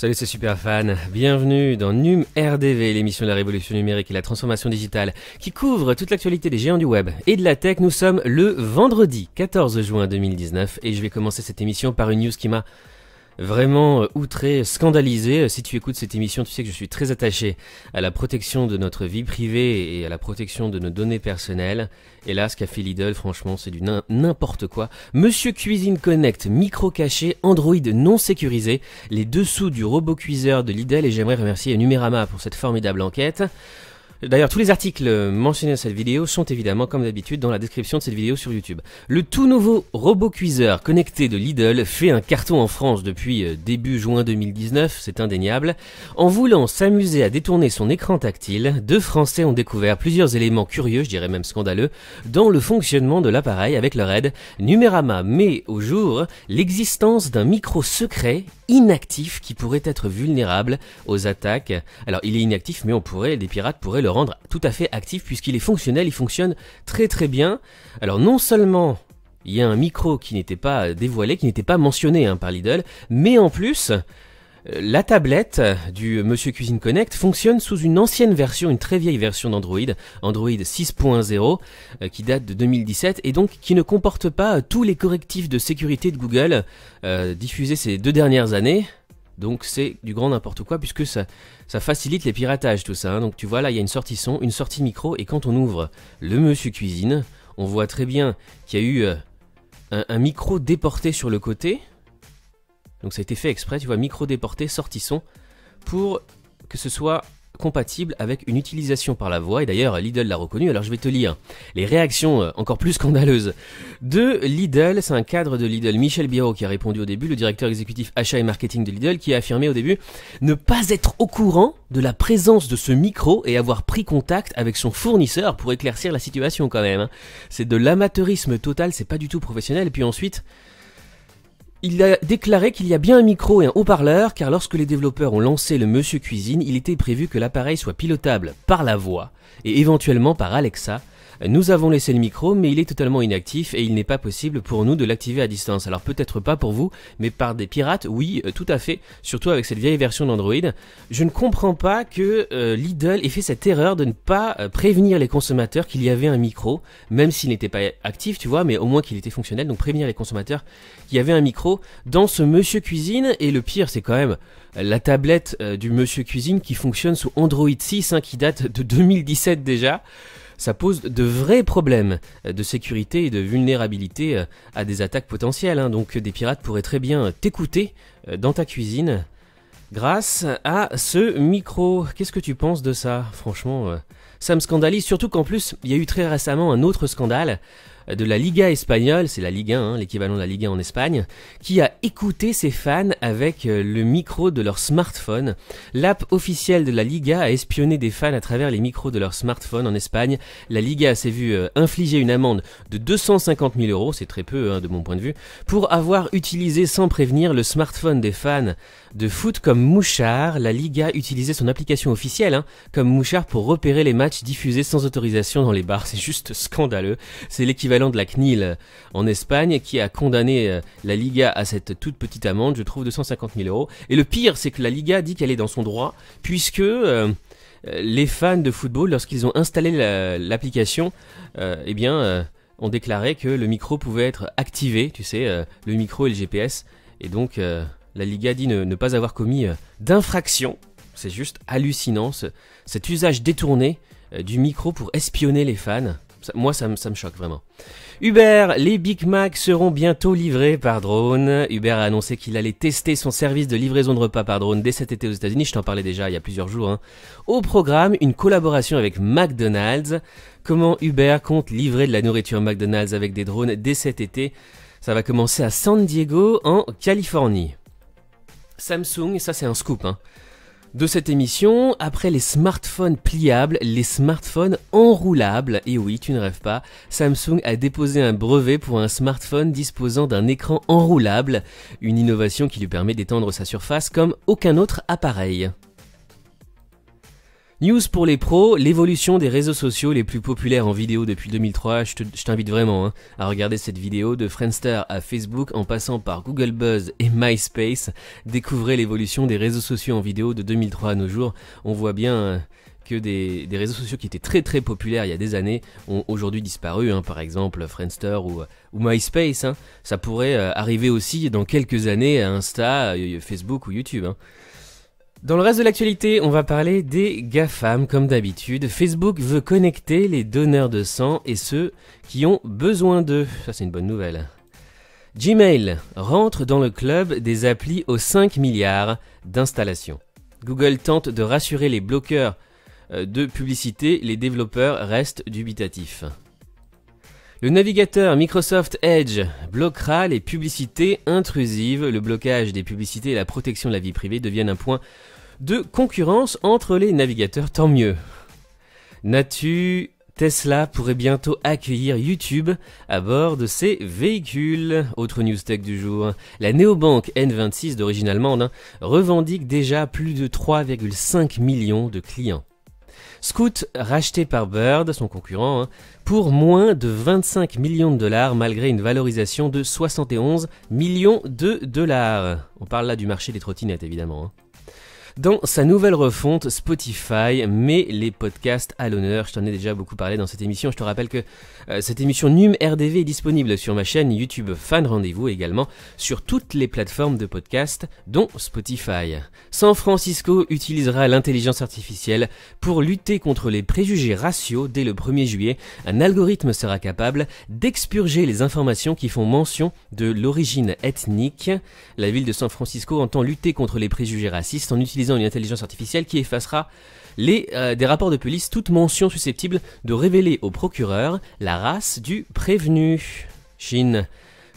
Salut, c'est Superfan. Bienvenue dans NUM RDV, l'émission de la révolution numérique et la transformation digitale qui couvre toute l'actualité des géants du web et de la tech. Nous sommes le vendredi 14 juin 2019 et je vais commencer cette émission par une news qui m'a vraiment euh, outré, scandalisé. Euh, si tu écoutes cette émission, tu sais que je suis très attaché à la protection de notre vie privée et à la protection de nos données personnelles. Et là, ce qu'a fait Lidl, franchement, c'est du n'importe quoi. Monsieur Cuisine Connect, micro caché, Android non sécurisé, les dessous du robot cuiseur de Lidl et j'aimerais remercier Numérama pour cette formidable enquête. D'ailleurs, tous les articles euh, mentionnés dans cette vidéo sont évidemment, comme d'habitude, dans la description de cette vidéo sur YouTube. Le tout nouveau robot cuiseur connecté de Lidl fait un carton en France depuis euh, début juin 2019, c'est indéniable. En voulant s'amuser à détourner son écran tactile, deux Français ont découvert plusieurs éléments curieux, je dirais même scandaleux, dans le fonctionnement de l'appareil avec leur aide. Numérama met au jour l'existence d'un micro secret inactif qui pourrait être vulnérable aux attaques. Alors, il est inactif, mais on pourrait, les pirates pourraient le rendre tout à fait actif puisqu'il est fonctionnel, il fonctionne très très bien. Alors non seulement il y a un micro qui n'était pas dévoilé, qui n'était pas mentionné hein, par Lidl, mais en plus, euh, la tablette du Monsieur Cuisine Connect fonctionne sous une ancienne version, une très vieille version d'Android, Android 6.0, euh, qui date de 2017 et donc qui ne comporte pas tous les correctifs de sécurité de Google euh, diffusés ces deux dernières années. Donc c'est du grand n'importe quoi puisque ça, ça facilite les piratages tout ça. Hein. Donc tu vois là il y a une sortie son, une sortie micro et quand on ouvre le Monsieur Cuisine, on voit très bien qu'il y a eu euh, un, un, micro déporté sur le côté. Donc ça a été fait exprès, tu vois, micro déporté, sortie son, pour que ce soit compatible avec une utilisation par la voix, et d'ailleurs Lidl l'a reconnu, alors je vais te lire les réactions euh, encore plus scandaleuses de Lidl, c'est un cadre de Lidl, Michel Biro qui a répondu au début, le directeur exécutif achat et marketing de Lidl, qui a affirmé au début ne pas être au courant de la présence de ce micro et avoir pris contact avec son fournisseur pour éclaircir la situation quand même. Hein. C'est de l'amateurisme total, c'est pas du tout professionnel, et puis ensuite... Il a déclaré qu'il y a bien un micro et un haut-parleur car lorsque les développeurs ont lancé le Monsieur Cuisine, il était prévu que l'appareil soit pilotable par la voix et éventuellement par Alexa nous avons laissé le micro, mais il est totalement inactif et il n'est pas possible pour nous de l'activer à distance. Alors peut-être pas pour vous, mais par des pirates, oui, euh, tout à fait, surtout avec cette vieille version d'Android. Je ne comprends pas que euh, Lidl ait fait cette erreur de ne pas euh, prévenir les consommateurs qu'il y avait un micro, même s'il n'était pas actif, tu vois, mais au moins qu'il était fonctionnel, donc prévenir les consommateurs qu'il y avait un micro dans ce Monsieur Cuisine, et le pire c'est quand même la tablette du Monsieur Cuisine qui fonctionne sous Android 6, hein, qui date de 2017 déjà ça pose de vrais problèmes euh, de sécurité et de vulnérabilité euh, à des attaques potentielles. Hein. Donc euh, des pirates pourraient très bien t'écouter dans ta cuisine grâce à ce micro. Qu'est-ce que tu penses de ça Franchement, ça me scandalise, surtout qu'en plus, il y a eu très récemment un autre scandale de la Liga espagnole, c'est la Ligue 1, hein, l'équivalent de la Liga en Espagne, qui a écouté ses fans avec euh, le micro de leur smartphone. L'app officielle de la Liga a espionné des fans à travers les micros de leur smartphone en Espagne. La Liga s'est vue euh, infliger une amende de 250 000 euros, c'est très peu hein, de mon point de vue, pour avoir utilisé sans prévenir le smartphone des fans de foot comme mouchard. La Liga utilisait son application officielle hein, comme mouchard pour repérer les matchs diffusés sans autorisation dans les bars. C'est juste scandaleux. C'est l'équivalent de la CNIL euh, en Espagne, qui a condamné euh, la Liga à cette toute petite amende, je trouve, de 150 000 euros. Et le pire, c'est que la Liga dit qu'elle est dans son droit, puisque euh, les fans de football, lorsqu'ils ont installé l'application, eh bien, ont déclaré que le micro pouvait être activé, tu sais, le micro et le GPS. Et donc, la Liga dit ne, ne pas avoir commis d'infraction. C'est juste hallucinant, ce, cet usage détourné du micro pour espionner les fans moi, ça me, choque vraiment. Uber, les Big Mac seront bientôt livrés par drone. Uber a annoncé qu'il allait tester son service de livraison de repas par drone dès cet été aux États-Unis. Je t'en parlais déjà il y a plusieurs jours. Hein. Au programme, une collaboration avec McDonald's. Comment Uber compte livrer de la nourriture McDonald's avec des drones dès cet été Ça va commencer à San Diego, en Californie. Samsung, ça c'est un scoop. Hein de cette émission, après les smartphones pliables, les smartphones enroulables. Et oui, tu ne rêves pas, Samsung a déposé un brevet pour un smartphone disposant d'un écran enroulable, une innovation qui lui permet d'étendre sa surface comme aucun autre appareil. News pour les pros, l'évolution des réseaux sociaux les plus populaires en vidéo depuis 2003, je t'invite vraiment hein, à regarder cette vidéo de Friendster à Facebook en passant par Google Buzz et MySpace. Découvrez l'évolution des réseaux sociaux en vidéo de 2003 à nos jours. On voit bien... Euh, que des, réseaux sociaux qui étaient très très populaires il y a des années ont aujourd'hui disparu, hein, par exemple Friendster ou, euh, MySpace. Hein. Ça pourrait euh, arriver aussi dans quelques années à Insta, Facebook ou YouTube. Dans le reste de l'actualité, on va parler des GAFAM comme d'habitude. Facebook veut connecter les donneurs de sang et ceux qui ont besoin d'eux. Ça c'est une bonne nouvelle. Gmail rentre dans le club des applis aux 5 milliards d'installations. Google tente de rassurer les bloqueurs euh, de publicité, les développeurs restent dubitatifs. Le navigateur Microsoft Edge bloquera les publicités intrusives. Le blocage des publicités et la protection de la vie privée deviennent un point de concurrence entre les navigateurs, tant mieux. Natu Tesla pourrait bientôt accueillir YouTube à bord de ses véhicules. Autre news tech du jour, la néobanque N26 d'origine allemande hein, revendique déjà plus de 3,5 millions de clients. Scoot racheté par Bird, son concurrent, hein, pour moins de 25 millions de dollars malgré une valorisation de 71 millions de dollars. On parle là du marché des trottinettes évidemment. Hein. Dans sa nouvelle refonte Spotify met les podcasts à l'honneur. Je t'en ai déjà beaucoup parlé dans cette émission. Je te rappelle que euh, cette émission Nume RDV est disponible sur ma chaîne YouTube Fan Rendez-vous également sur toutes les plateformes de podcasts dont Spotify. San Francisco utilisera l'intelligence artificielle pour lutter contre les préjugés raciaux dès le 1er juillet. Un algorithme sera capable d'expurger les informations qui font mention de l'origine ethnique. La ville de San Francisco entend lutter contre les préjugés racistes en utilisant une intelligence artificielle qui effacera les, euh, des rapports de police toute mention susceptible de révéler au procureur la race du prévenu. Chine.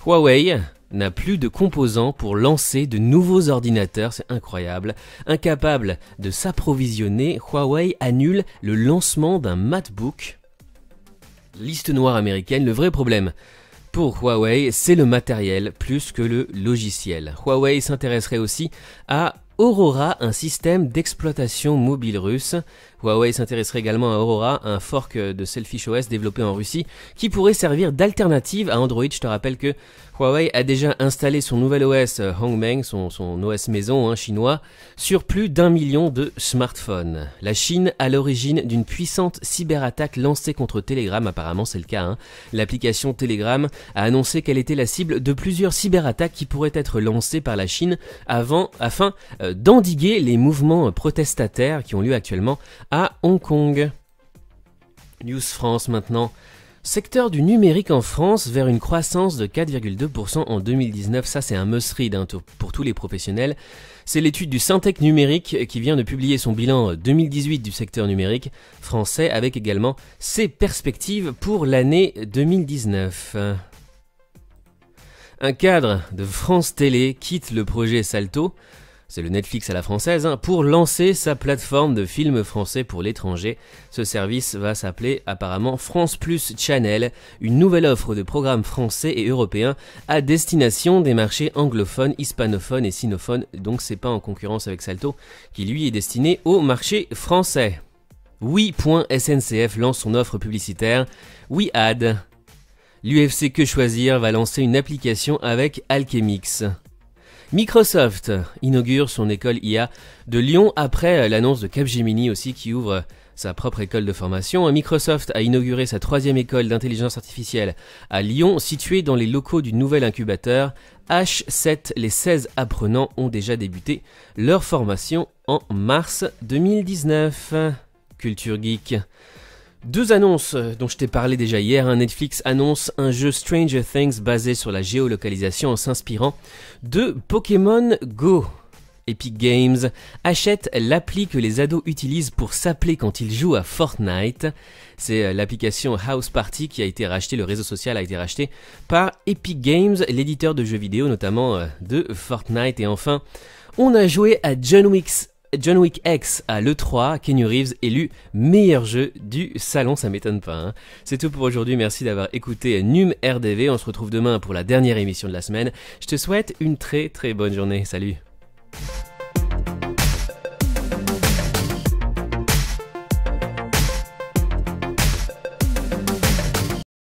Huawei n'a plus de composants pour lancer de nouveaux ordinateurs, c'est incroyable. Incapable de s'approvisionner, Huawei annule le lancement d'un MacBook. Liste noire américaine, le vrai problème. Pour Huawei, c'est le matériel plus que le logiciel. Huawei s'intéresserait aussi à Aurora, un système d'exploitation mobile russe Huawei s'intéresserait également à Aurora, un fork de Selfish OS développé en Russie, qui pourrait servir d'alternative à Android. Je te rappelle que Huawei a déjà installé son nouvel OS Hongmeng, euh, son, son OS maison hein, chinois, sur plus d'un million de smartphones. La Chine à l'origine d'une puissante cyberattaque lancée contre Telegram, apparemment c'est le cas. Hein. L'application Telegram a annoncé qu'elle était la cible de plusieurs cyberattaques qui pourraient être lancées par la Chine avant, afin euh, d'endiguer les mouvements protestataires qui ont lieu actuellement à Hong Kong. News France maintenant. Secteur du numérique en France vers une croissance de 4,2% en 2019, ça c'est un must-read hein, pour tous les professionnels. C'est l'étude du Syntec numérique euh, qui vient de publier son bilan 2018 euh, du secteur numérique français avec également ses perspectives pour l'année 2019. Un cadre de France Télé quitte le projet Salto c'est le Netflix à la française, hein. pour lancer sa plateforme de films français pour l'étranger. Ce service va s'appeler apparemment France Plus Channel, une nouvelle offre de programmes français et européens à destination des marchés anglophones, hispanophones et sinophones, donc c'est pas en concurrence avec Salto, qui lui est destiné au marché français. Oui.SNCF lance son offre publicitaire Ad. L'UFC Que Choisir va lancer une application avec Alchemix. Microsoft inaugure son école IA de Lyon après euh, l'annonce de Capgemini aussi qui ouvre euh, sa propre école de formation. Euh, Microsoft a inauguré sa troisième école d'intelligence artificielle à Lyon, située dans les locaux du nouvel incubateur H7. Les 16 apprenants ont déjà débuté leur formation en mars 2019. Culture Geek. Deux annonces euh, dont je t'ai parlé déjà hier. Hein. Netflix annonce un jeu Stranger Things basé sur la géolocalisation en s'inspirant de Pokémon Go. Epic Games achète l'appli que les ados utilisent pour s'appeler quand ils jouent à Fortnite. C'est euh, l'application House Party qui a été rachetée, le réseau social a été racheté par Epic Games, l'éditeur de jeux vidéo notamment euh, de Fortnite. Et enfin, on a joué à John Wick's John Wick X à l'E3, Kenny Reeves élu meilleur jeu du salon, ça m'étonne pas. Hein. C'est tout pour aujourd'hui, merci d'avoir écouté NUM RDV, on se retrouve demain pour la dernière émission de la semaine. Je te souhaite une très très bonne journée, salut